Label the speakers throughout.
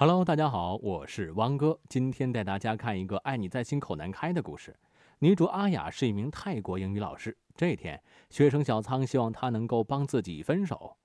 Speaker 1: Hello，大家好，我是汪哥，今天带大家看一个“爱你在心口难开”的故事。女主阿雅是一名泰国英语老师。这天，学生小仓希望她能够帮自己分手，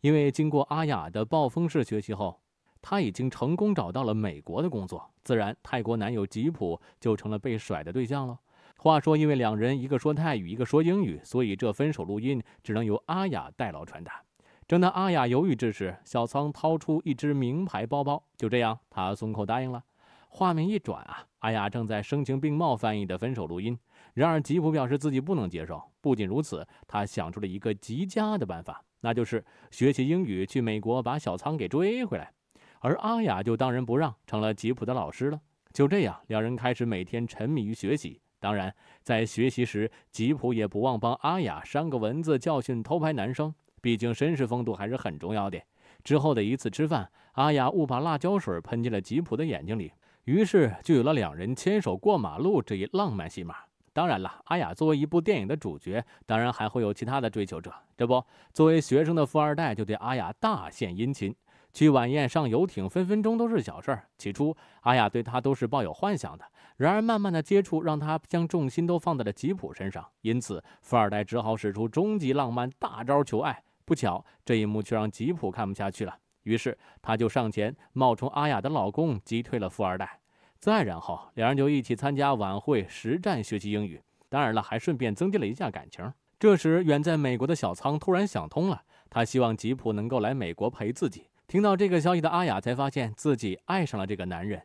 Speaker 1: 因为经过阿雅的暴风式学习后，她已经成功找到了美国的工作，自然泰国男友吉普就成了被甩的对象了。话说，因为两人一个说泰语，一个说英语，所以这分手录音只能由阿雅代劳传达。正当阿雅犹豫之时，小仓掏出一只名牌包包，就这样，他松口答应了。画面一转啊，阿雅正在声情并茂翻译的分手录音。然而吉普表示自己不能接受。不仅如此，他想出了一个极佳的办法，那就是学习英语去美国把小仓给追回来。而阿雅就当仁不让，成了吉普的老师了。就这样，两人开始每天沉迷于学习。当然，在学习时，吉普也不忘帮阿雅删个文字，教训偷拍男生。毕竟绅士风度还是很重要的。之后的一次吃饭，阿雅误把辣椒水喷进了吉普的眼睛里，于是就有了两人牵手过马路这一浪漫戏码。当然了，阿雅作为一部电影的主角，当然还会有其他的追求者。这不，作为学生的富二代就对阿雅大献殷勤，去晚宴、上游艇，分分钟都是小事儿。起初，阿雅对他都是抱有幻想的，然而慢慢的接触让他将重心都放在了吉普身上，因此富二代只好使出终极浪漫大招求爱。不巧，这一幕却让吉普看不下去了，于是他就上前冒充阿雅的老公，击退了富二代。再然后，两人就一起参加晚会，实战学习英语。当然了，还顺便增进了一下感情。这时，远在美国的小仓突然想通了，他希望吉普能够来美国陪自己。听到这个消息的阿雅才发现自己爱上了这个男人，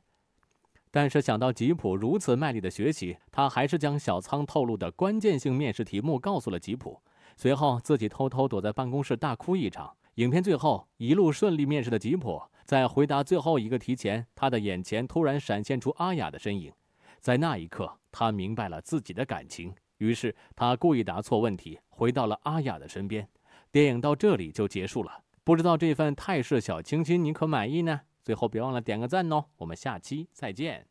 Speaker 1: 但是想到吉普如此卖力的学习，他还是将小仓透露的关键性面试题目告诉了吉普。随后自己偷偷躲在办公室大哭一场。影片最后，一路顺利面试的吉普在回答最后一个题前，他的眼前突然闪现出阿雅的身影。在那一刻，他明白了自己的感情。于是他故意答错问题，回到了阿雅的身边。电影到这里就结束了。不知道这份泰式小清新你可满意呢？最后别忘了点个赞哦！我们下期再见。